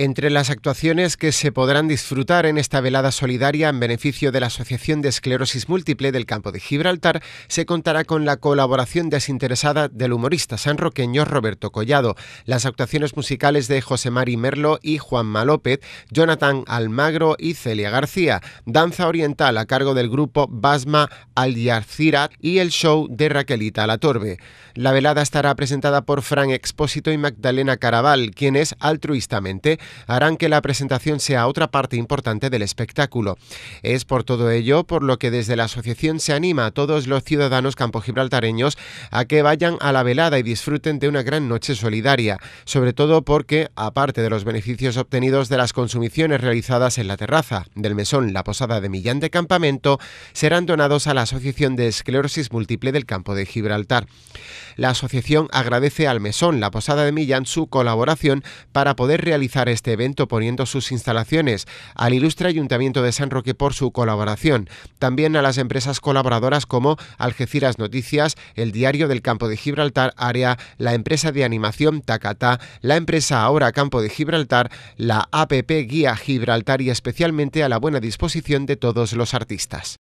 Entre las actuaciones que se podrán disfrutar en esta velada solidaria en beneficio de la Asociación de Esclerosis Múltiple del Campo de Gibraltar, se contará con la colaboración desinteresada del humorista sanroqueño Roberto Collado, las actuaciones musicales de José Mari Merlo y Juan López, Jonathan Almagro y Celia García, danza oriental a cargo del grupo Basma Al Yarzira, y el show de Raquelita torbe La velada estará presentada por Fran Expósito y Magdalena Caraval, quienes altruistamente harán que la presentación sea otra parte importante del espectáculo. Es por todo ello por lo que desde la asociación se anima a todos los ciudadanos campogibraltareños a que vayan a la velada y disfruten de una gran noche solidaria, sobre todo porque, aparte de los beneficios obtenidos de las consumiciones realizadas en la terraza del mesón La Posada de Millán de Campamento, serán donados a la Asociación de Esclerosis Múltiple del Campo de Gibraltar. La asociación agradece al mesón La Posada de Millán su colaboración para poder realizar este evento poniendo sus instalaciones, al ilustre Ayuntamiento de San Roque por su colaboración, también a las empresas colaboradoras como Algeciras Noticias, el Diario del Campo de Gibraltar Área, la empresa de animación Tacatá, la empresa Ahora Campo de Gibraltar, la APP Guía Gibraltar y especialmente a la buena disposición de todos los artistas.